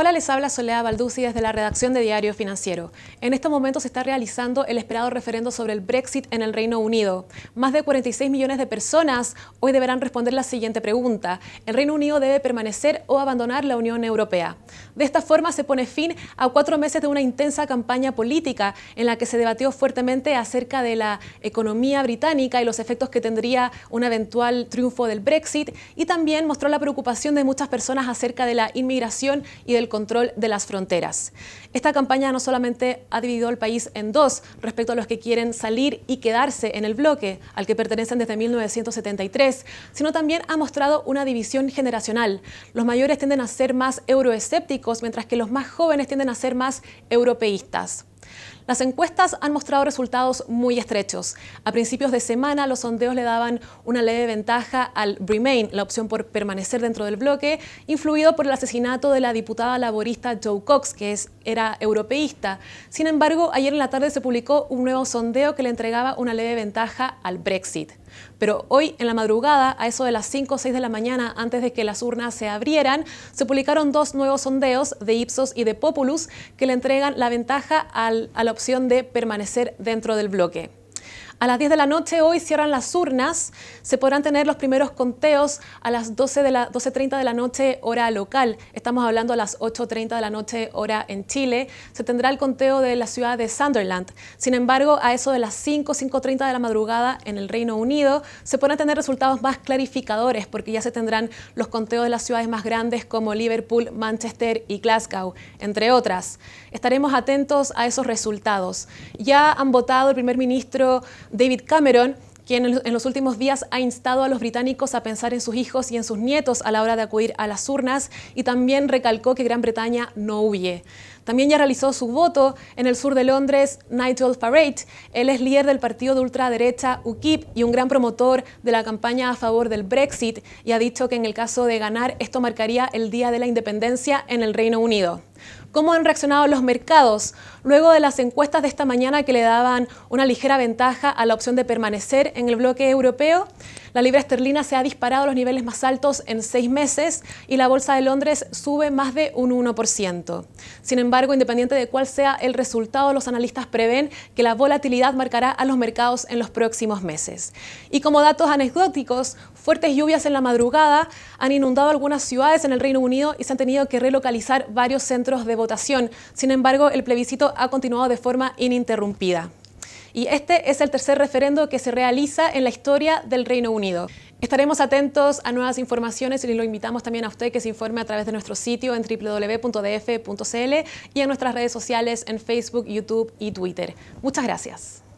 Hola, les habla Solea Balduzzi desde la redacción de Diario Financiero. En estos momentos se está realizando el esperado referendo sobre el Brexit en el Reino Unido. Más de 46 millones de personas hoy deberán responder la siguiente pregunta. ¿El Reino Unido debe permanecer o abandonar la Unión Europea? De esta forma se pone fin a cuatro meses de una intensa campaña política en la que se debatió fuertemente acerca de la economía británica y los efectos que tendría un eventual triunfo del Brexit y también mostró la preocupación de muchas personas acerca de la inmigración y del control de las fronteras. Esta campaña no solamente ha dividido al país en dos respecto a los que quieren salir y quedarse en el bloque al que pertenecen desde 1973, sino también ha mostrado una división generacional. Los mayores tienden a ser más euroescépticos, mientras que los más jóvenes tienden a ser más europeístas. Las encuestas han mostrado resultados muy estrechos. A principios de semana los sondeos le daban una leve ventaja al Remain, la opción por permanecer dentro del bloque, influido por el asesinato de la diputada laborista Joe Cox, que era europeísta. Sin embargo, ayer en la tarde se publicó un nuevo sondeo que le entregaba una leve ventaja al Brexit. Pero hoy en la madrugada, a eso de las 5 o 6 de la mañana, antes de que las urnas se abrieran, se publicaron dos nuevos sondeos de Ipsos y de Populus que le entregan la ventaja a la opción de permanecer dentro del bloque. A las 10 de la noche hoy cierran las urnas. Se podrán tener los primeros conteos a las 12 de la 12.30 de la noche hora local. Estamos hablando a las 8.30 de la noche hora en Chile. Se tendrá el conteo de la ciudad de Sunderland. Sin embargo, a eso de las 5, 5.30 de la madrugada en el Reino Unido se podrán tener resultados más clarificadores porque ya se tendrán los conteos de las ciudades más grandes como Liverpool, Manchester y Glasgow, entre otras. Estaremos atentos a esos resultados. Ya han votado el primer ministro David Cameron, quien en los últimos días ha instado a los británicos a pensar en sus hijos y en sus nietos a la hora de acudir a las urnas y también recalcó que Gran Bretaña no huye. También ya realizó su voto en el sur de Londres Nigel Farage. Él es líder del partido de ultraderecha UKIP y un gran promotor de la campaña a favor del Brexit y ha dicho que en el caso de ganar esto marcaría el Día de la Independencia en el Reino Unido cómo han reaccionado los mercados luego de las encuestas de esta mañana que le daban una ligera ventaja a la opción de permanecer en el bloque europeo. La libra esterlina se ha disparado a los niveles más altos en seis meses y la Bolsa de Londres sube más de un 1%. Sin embargo, independiente de cuál sea el resultado, los analistas prevén que la volatilidad marcará a los mercados en los próximos meses. Y como datos anecdóticos, fuertes lluvias en la madrugada han inundado algunas ciudades en el Reino Unido y se han tenido que relocalizar varios centros de votación. Sin embargo, el plebiscito ha continuado de forma ininterrumpida. Y este es el tercer referendo que se realiza en la historia del Reino Unido. Estaremos atentos a nuevas informaciones y lo invitamos también a usted que se informe a través de nuestro sitio en www.df.cl y en nuestras redes sociales en Facebook, YouTube y Twitter. Muchas gracias.